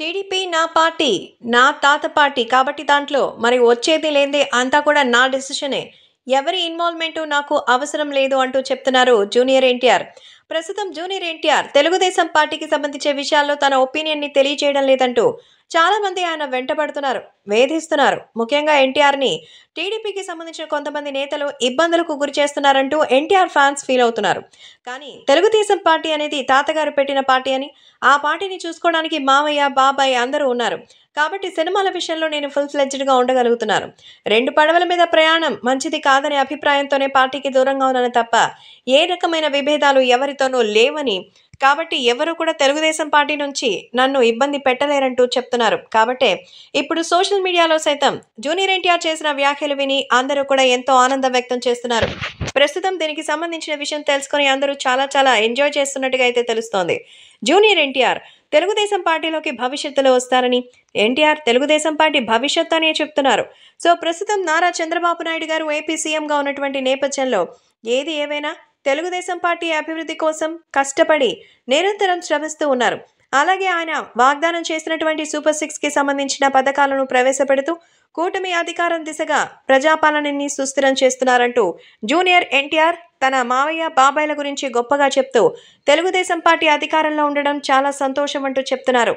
TDP నా party నా తాత పార్టీ కాబట్టి దాంట్లో మరి వచ్చేది లేదే అంతా కూడా నా డెసిషనే ఎవరి ఇన్వాల్వ్మెంటు నాకు అవసరం లేదు అంటూ చెప్తున్నారు జూనియర్ ఎన్టీఆర్ ప్రస్తుతం జూనియర్ ఎన్టీఆర్ తెలుగుదేశం పార్టీకి సంబంధించే విషయాల్లో తన ఒపీనియన్ని తెలియచేయడం లేదంటూ చాలామంది ఆయన వెంటబడుతున్నారు వేధిస్తున్నారు ముఖ్యంగా ఎన్టీఆర్ని టీడీపీకి సంబంధించిన కొంతమంది నేతలు ఇబ్బందులకు గురి చేస్తున్నారంటూ ఎన్టీఆర్ ఫ్యాన్స్ ఫీల్ అవుతున్నారు కానీ తెలుగుదేశం పార్టీ అనేది తాతగారు పెట్టిన పార్టీ అని ఆ పార్టీని చూసుకోవడానికి మామయ్య బాబాయ్ అందరూ ఉన్నారు కాబట్టి సినిమాల విషయంలో నేను ఫుల్ ఫ్లెడ్జ్డ్గా ఉండగలుగుతున్నాను రెండు పడవల మీద ప్రయాణం మంచిది కాదనే అభిప్రాయంతోనే పార్టీకి దూరంగా ఉన్నాను తప్ప ఏ రకమైన విభేదాలు ఎవరితోనూ లేవని కాబట్టి ఎవరు కూడా తెలుగుదేశం పార్టీ నుంచి నన్ను ఇబ్బంది పెట్టలేరంటూ చెప్తున్నారు కాబట్టే ఇప్పుడు సోషల్ మీడియాలో సైతం జూనియర్ ఎన్టీఆర్ చేసిన వ్యాఖ్యలు విని అందరూ కూడా ఎంతో ఆనందం వ్యక్తం చేస్తున్నారు ప్రస్తుతం దీనికి సంబంధించిన విషయం తెలుసుకొని అందరూ చాలా చాలా ఎంజాయ్ చేస్తున్నట్టుగా అయితే తెలుస్తోంది జూనియర్ ఎన్టీఆర్ తెలుగుదేశం పార్టీలోకి భవిష్యత్తులో వస్తారని ఎన్టీఆర్ తెలుగుదేశం పార్టీ భవిష్యత్తు అనే చెప్తున్నారు సో ప్రస్తుతం నారా చంద్రబాబు నాయుడు గారు ఏపీ సీఎంగా ఉన్నటువంటి నేపథ్యంలో ఏది ఏవైనా తెలుగుదేశం పార్టీ అభివృద్ధి కోసం కష్టపడి నిరంతరం శ్రమిస్తూ ఉన్నారు అలాగే ఆయన వాగ్దానం చేసినటువంటి సూపర్ కి సంబంధించిన పథకాలను ప్రవేశపెడుతూ కూటమి అధికారం దిశగా ప్రజాపాలనని సుస్థిరం చేస్తున్నారంటూ జూనియర్ ఎన్టీఆర్ తన మావయ్య బాబాయిల గురించి గొప్పగా చెప్తూ తెలుగుదేశం పార్టీ అధికారంలో ఉండడం చాలా సంతోషం అంటూ చెప్తున్నారు